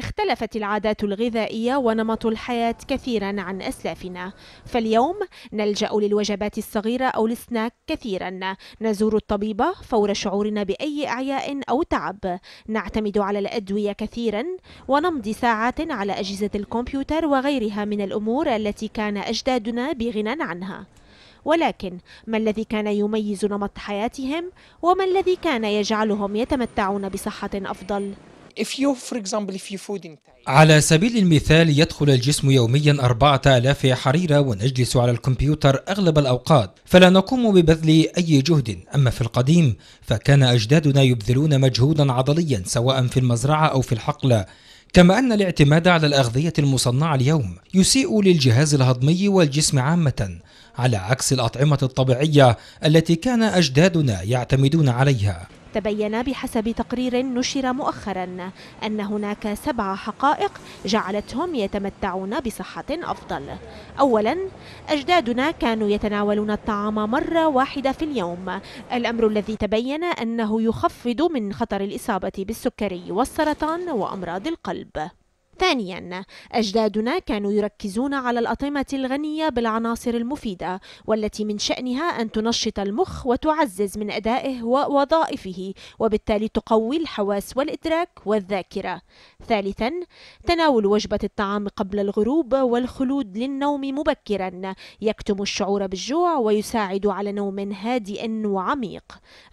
اختلفت العادات الغذائية ونمط الحياة كثيرا عن أسلافنا فاليوم نلجأ للوجبات الصغيرة أو السناك كثيرا نزور الطبيبة فور شعورنا بأي أعياء أو تعب نعتمد على الأدوية كثيرا ونمضي ساعات على أجهزة الكمبيوتر وغيرها من الأمور التي كان أجدادنا بغنى عنها ولكن ما الذي كان يميز نمط حياتهم وما الذي كان يجعلهم يتمتعون بصحة أفضل؟ على سبيل المثال يدخل الجسم يوميا 4000 حريرة ونجلس على الكمبيوتر أغلب الأوقات فلا نقوم ببذل أي جهد أما في القديم فكان أجدادنا يبذلون مجهودا عضليا سواء في المزرعة أو في الحقل كما أن الاعتماد على الأغذية المصنعة اليوم يسيء للجهاز الهضمي والجسم عامة على عكس الأطعمة الطبيعية التي كان أجدادنا يعتمدون عليها تبين بحسب تقرير نشر مؤخرا أن هناك سبع حقائق جعلتهم يتمتعون بصحة أفضل أولا أجدادنا كانوا يتناولون الطعام مرة واحدة في اليوم الأمر الذي تبين أنه يخفض من خطر الإصابة بالسكري والسرطان وأمراض القلب ثانيا أجدادنا كانوا يركزون على الأطعمة الغنية بالعناصر المفيدة والتي من شأنها أن تنشط المخ وتعزز من أدائه ووظائفه وبالتالي تقوي الحواس والإدراك والذاكرة ثالثا تناول وجبة الطعام قبل الغروب والخلود للنوم مبكرا يكتم الشعور بالجوع ويساعد على نوم هادئ وعميق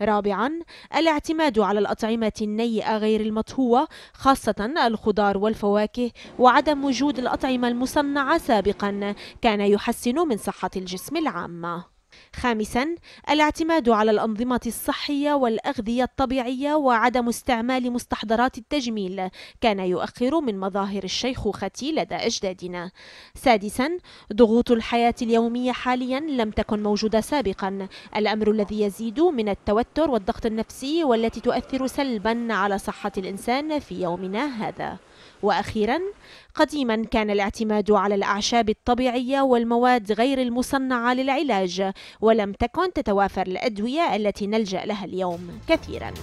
رابعا الاعتماد على الأطعمة النيئة غير المطهوة خاصة الخضار والفواكه الفواكه وعدم وجود الأطعمة المصنعة سابقا كان يحسن من صحة الجسم العامة خامسا الاعتماد على الأنظمة الصحية والأغذية الطبيعية وعدم استعمال مستحضرات التجميل كان يؤخر من مظاهر الشيخوخة لدى أجدادنا سادسا ضغوط الحياة اليومية حاليا لم تكن موجودة سابقا الأمر الذي يزيد من التوتر والضغط النفسي والتي تؤثر سلبا على صحة الإنسان في يومنا هذا وأخيرا قديما كان الاعتماد على الأعشاب الطبيعية والمواد غير المصنعة للعلاج ولم تكن تتوافر الأدوية التي نلجأ لها اليوم كثيراً